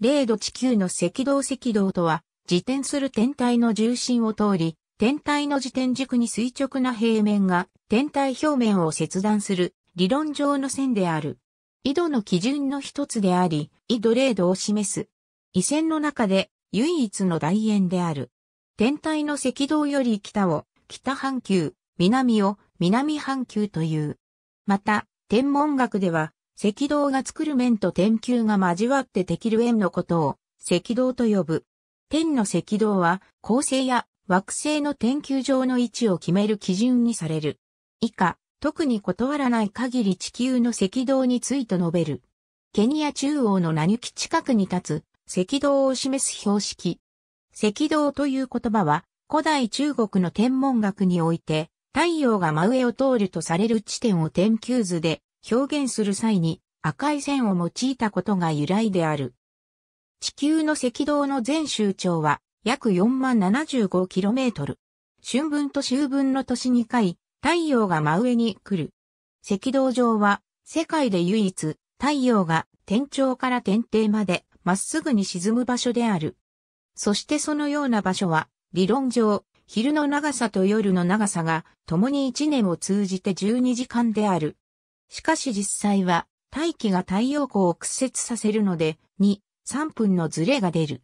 零度地球の赤道赤道とは、自転する天体の重心を通り、天体の自転軸に垂直な平面が天体表面を切断する理論上の線である。緯度の基準の一つであり、緯度零度を示す。緯線の中で唯一の大円である。天体の赤道より北を北半球、南を南半球という。また、天文学では赤道が作る面と天球が交わってできる円のことを赤道と呼ぶ。天の赤道は恒星や惑星の天球上の位置を決める基準にされる。以下、特に断らない限り地球の赤道について述べる。ケニア中央のナニュキ近くに立つ赤道を示す標識。赤道という言葉は古代中国の天文学において太陽が真上を通るとされる地点を天球図で表現する際に赤い線を用いたことが由来である。地球の赤道の全周長は約4万7 5 k m 春分と秋分の年2回、太陽が真上に来る。赤道上は世界で唯一太陽が天頂から天底までまっすぐに沈む場所である。そしてそのような場所は理論上昼の長さと夜の長さが共に1年を通じて12時間である。しかし実際は、大気が太陽光を屈折させるので、2、3分のズレが出る。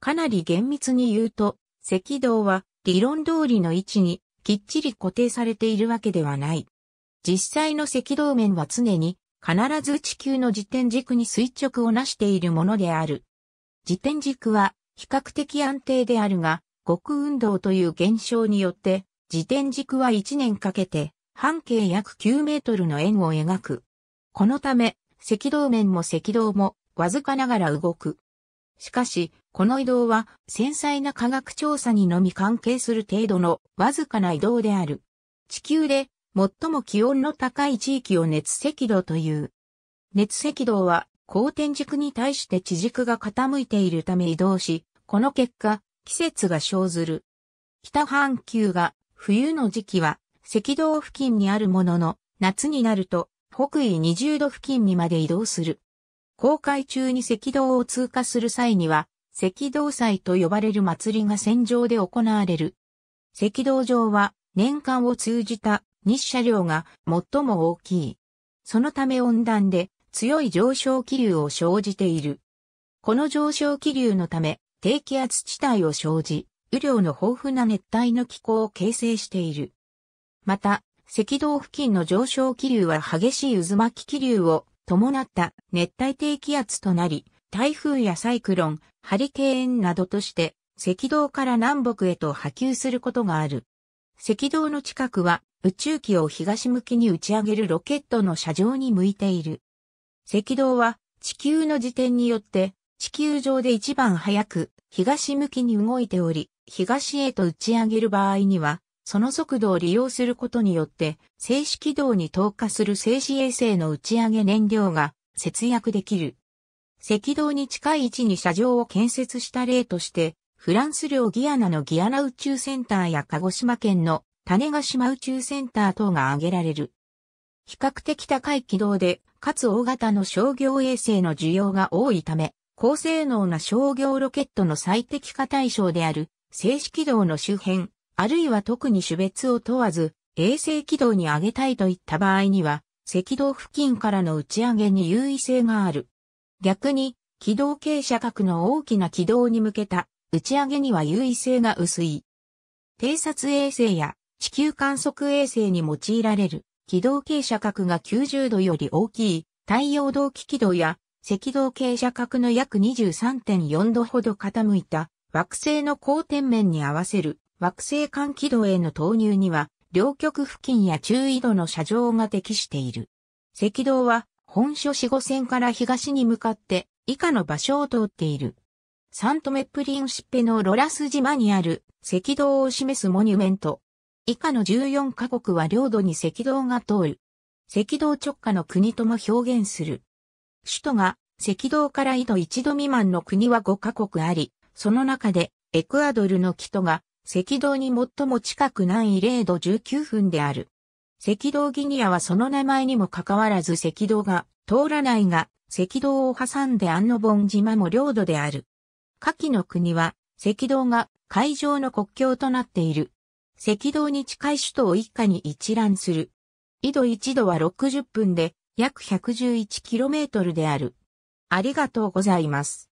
かなり厳密に言うと、赤道は理論通りの位置にきっちり固定されているわけではない。実際の赤道面は常に必ず地球の自転軸に垂直をなしているものである。自転軸は比較的安定であるが、極運動という現象によって、自転軸は1年かけて半径約9メートルの円を描く。このため、赤道面も赤道もわずかながら動く。しかし、この移動は繊細な科学調査にのみ関係する程度のわずかな移動である。地球で最も気温の高い地域を熱赤道という。熱赤道は光転軸に対して地軸が傾いているため移動し、この結果、季節が生ずる。北半球が冬の時期は赤道付近にあるものの、夏になると北緯20度付近にまで移動する。航海中に赤道を通過する際には、赤道祭と呼ばれる祭りが戦場で行われる。赤道上は年間を通じた日射量が最も大きい。そのため温暖で強い上昇気流を生じている。この上昇気流のため低気圧地帯を生じ、雨量の豊富な熱帯の気候を形成している。また、赤道付近の上昇気流は激しい渦巻き気流を伴った熱帯低気圧となり、台風やサイクロン、ハリケーンなどとして赤道から南北へと波及することがある。赤道の近くは宇宙機を東向きに打ち上げるロケットの車上に向いている。赤道は地球の自転によって地球上で一番早く東向きに動いており、東へと打ち上げる場合にはその速度を利用することによって、静止軌道に投下する静止衛星の打ち上げ燃料が節約できる。赤道に近い位置に車上を建設した例として、フランス領ギアナのギアナ宇宙センターや鹿児島県の種ヶ島宇宙センター等が挙げられる。比較的高い軌道で、かつ大型の商業衛星の需要が多いため、高性能な商業ロケットの最適化対象である、静止軌道の周辺、あるいは特に種別を問わず、衛星軌道に上げたいといった場合には、赤道付近からの打ち上げに優位性がある。逆に、軌道傾斜角の大きな軌道に向けた打ち上げには優位性が薄い。偵察衛星や地球観測衛星に用いられる軌道傾斜角が90度より大きい太陽同期軌道や赤道傾斜角の約23.4度ほど傾いた惑星の光点面に合わせる惑星間軌道への投入には、両極付近や中緯度の射場が適している。赤道は、本書四五線から東に向かって、以下の場所を通っている。サントメプリンシッペのロラス島にある赤道を示すモニュメント。以下の14カ国は領土に赤道が通る。赤道直下の国とも表現する。首都が赤道から緯度1度未満の国は5カ国あり、その中でエクアドルの木とが赤道に最も近く南緯0度19分である。赤道ギニアはその名前にもかかわらず赤道が通らないが、赤道を挟んでアンノボン島も領土である。下記の国は赤道が海上の国境となっている。赤道に近い首都を一家に一覧する。緯度1度は60分で約 111km である。ありがとうございます。